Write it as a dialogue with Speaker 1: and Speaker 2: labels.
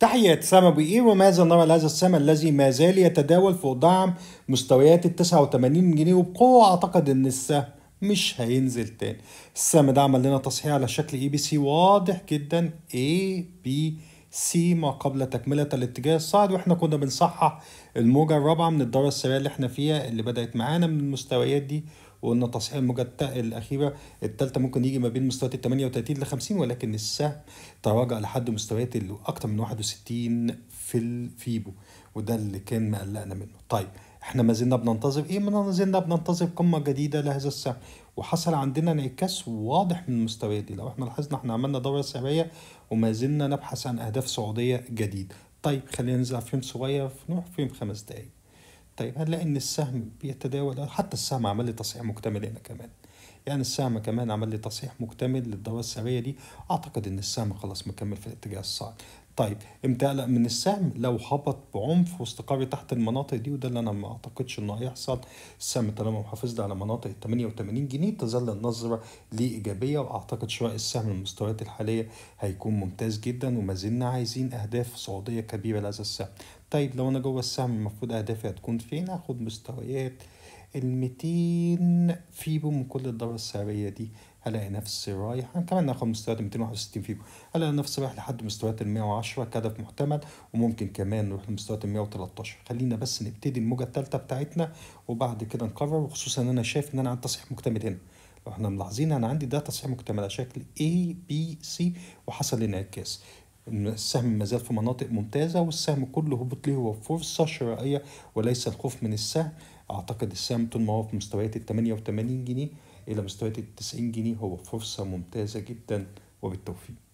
Speaker 1: تحية سمبوي إيه، وماذا نرى لهذا السمن الذي ما زال يتداول فوق دعم مستويات ال 89 جنيه وبقوة أعتقد إن السهم مش هينزل تاني السهم ده عمل لنا تصحيح على شكل اي بي سي واضح جدا اي بي سي ما قبل تكملة الاتجاه الصاعد واحنا كنا بنصحح الموجة الرابعة من الدورة السريعة اللي احنا فيها اللي بدأت معانا من المستويات دي وقلنا تصحيح الموجة الأخيرة الثالثة ممكن يجي ما بين مستويات ال 38 ل 50 ولكن السهم تراجع لحد مستويات أكتر من 61 في الفيبو وده اللي كان مقلقنا منه. طيب احنا ما زلنا بننتظر ايه ما زلنا بننتظر قمه جديده لهذا السعر وحصل عندنا انعكاس واضح من المستويات دي لو احنا لاحظنا احنا عملنا دوره سعريه وما زلنا نبحث عن اهداف صعوديه جديد طيب خلينا ننزل فيلم صغير نروح فيلم خمس دقايق طيب هنلاقي ان السهم بيتداول حتى السهم عمل لي تصحيح مكتمل هنا كمان يعني السهم كمان عمل لي تصحيح مكتمل للدوره السعريه دي اعتقد ان السهم خلاص مكمل في الاتجاه الصاعد طيب امتى اقلق من السهم لو هبط بعنف واستقر تحت المناطق دي وده اللي انا ما اعتقدش انه هيحصل السهم طالما محافظ على مناطق 88 جنيه تظل النظره ليه ايجابيه واعتقد شراء السهم المستويات الحاليه هيكون ممتاز جدا وما زلنا عايزين اهداف صعوديه كبيره لهذا السهم طيب لو انا جوه السهم المفروض اهدافي هتكون فين هاخد مستويات ال 200 فيبو من كل الدوره السعريه دي الاقي نفسي رايح كمان اخد مستويات 261 فيبو الاقي نفسي رايح لحد مستويات ال 110 كهدف محتمل وممكن كمان نروح لمستويات ال 113 خلينا بس نبتدي الموجه الثالثه بتاعتنا وبعد كده نقرر وخصوصا ان انا شايف ان انا عندي تصحيح مكتمل هنا لو احنا ملاحظين انا عندي ده تصحيح مكتمل على شكل A B C وحصل انعكاس السهم ما زال في مناطق ممتازة والسهم كله هبوط ليه هو فرصة شرائية وليس الخوف من السهم أعتقد السهم طول ما هو في مستويات ال 88 جنيه إلى مستويات ال 90 جنيه هو فرصة ممتازة جدا وبالتوفيق